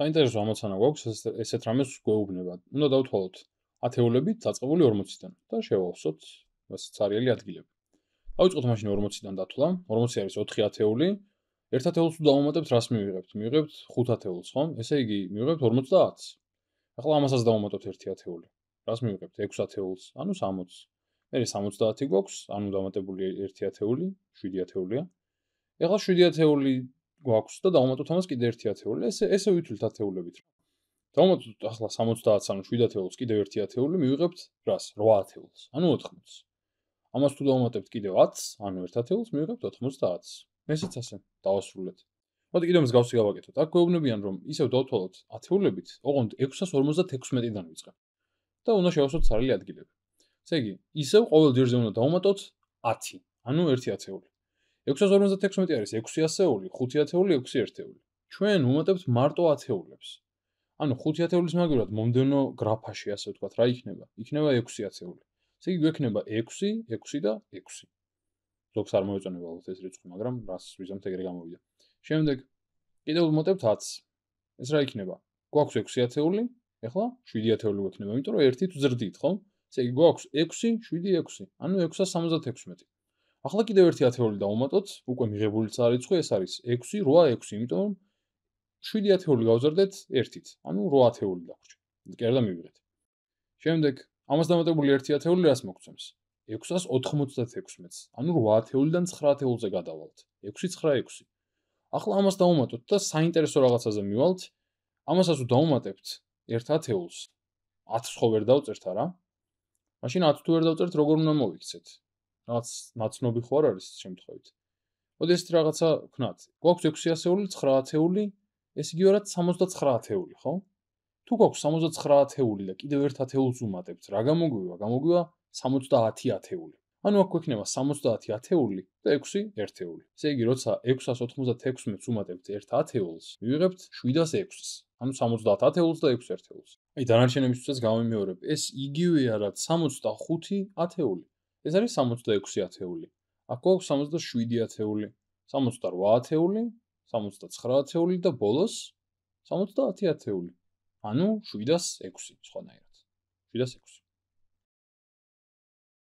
საინტერესო ამოცანა გვაქვს ესეთ რამეს გვეუბნება. უნდა დავთვალოთ ათეულები დაწყებული 40-დან და შევავსოთ ასეთ ძალიან ადგილები. დავიწყოთ მაშინ 40-დან დათვლა. 40 არის 4 ათეული. ერთ ათეულს დავუმატებთ, რას მივიღებთ? მივიღებთ 5 ათეულს, ხომ? ესე იგი, მივიღებთ 50-ს. ახლა ამასაც დავუმატოთ 1 ათეული. რას მივიღებთ? 6 ათეულს, ანუ 60-ს. მე 70 გვაქვს, ანუ დავუმატებული 1 ათეული, 7 ათეულია. ეხლა 7 ათეული გვაქვს და დავუმატოთ ამას კიდე ერთი ათეული. ესე ესე ვითვლით ათეულებით. დავუმატოთ ახლა 70-ს ანუ 7 ათეულს კიდე ერთი ათეული მივიღებთ რას? 8 ათეულს. ანუ 80-ს. ამას თუ დავუმატებთ კიდე 10-ს, ანუ ერთ ათეულს მივიღებთ 90-ს. მესეც ასე დავასრულეთ. მოდი კიდე მსგავსი გავაკეთოთ. აქ გვეუბნებიან რომ ისევ დავთვალოთ ათეულებით, ოღონდ 656-დან ვიწყებ. და უნდა შევასრულოთ წარილი ადგილები. ესე იგი, ისევ ყოველ ძირზე უნდა დავუმატოთ 10, ანუ ერთი ათეული. 656 არის 6 ასეული, 5 ათეული, 6 ერთეული. ჩვენ უმატებთ მარტო ათეულებს. ანუ 5 ათეულის მაგივრად მომდენო გრაფაში ასე ვთქვათ, რა იქნება? იქნება 6 ათეული. ესე იგი გვექნება 6, 6 და 6. ზოგს არ მოეწონება ალბათ ეს რიცხვი, მაგრამ რას ვიზამთ ეგრე გამოვიდა. შემდეგ კიდევ უმატებთ 10. ეს რა იქნება? გვაქვს 6 ათეული, ეხლა 7 ათეული გვექნება, იმიტომ რომ 1-ით ვზრდით, ხო? ესე იგი გვაქვს 6, 7, 6. ანუ 676. ახლა კიდევ ერთი ათეული დავუმატოთ, უკვე მიღებულიც არის ხო, ეს არის 6, 8, 6, იმიტომ რომ 7 ათეული გავზარდეთ ერთით, ანუ 8 ათეული დაგვრჩა. იქ არ დამივიღეთ. შემდეგ, ამას დამატებული ერთი ათეული რას მოგცემს? 696-ს, ანუ 8 ათეულიდან 9 ათეულზე გადავალთ. 6 9 6. ახლა ამას დავუმატოთ და საინტერესო რაღაცაზე მივალთ. ამასაც დავუმატებთ ერთ ათეულს. 10-ს ხო ვერ დავწერთ, არა? მაშინ 10 თუ ვერ დავწერთ, როგორ უნდა მოიქცეთ? რაღაც მაცნობი ხوار არის შემთხვევით. მოდი ეს რაღაცა ვქნათ. გვაქვს 6 ასეული, 9 ათეული, ეს იგივე რაც 79 ათეული, ხო? თუ გვაქვს 79 ათეული და კიდევ ერთ ათეულს უმატებთ, რა გამოგვივა? გამოგვივა 70 ათეული. ანუ აქ გვექნება 70 ათეული და 6 ერთეული. ესე იგი, როცა 686-ს უმატებთ ერთ ათეულს, ვიღებთ 706-ს. ანუ 70 ათეულს და 6 ერთეულს. აი, დანარჩენებისთვისაც გამიმეორებ. ეს იგივეა რაც 65 ათეული. ეს არის 66 ათეული. აქ გვაქვს 67 ათეული, 68 ათეული, 69 ათეული და ბოლოს 70 ათეული. ანუ 706 სხვანაირად. 706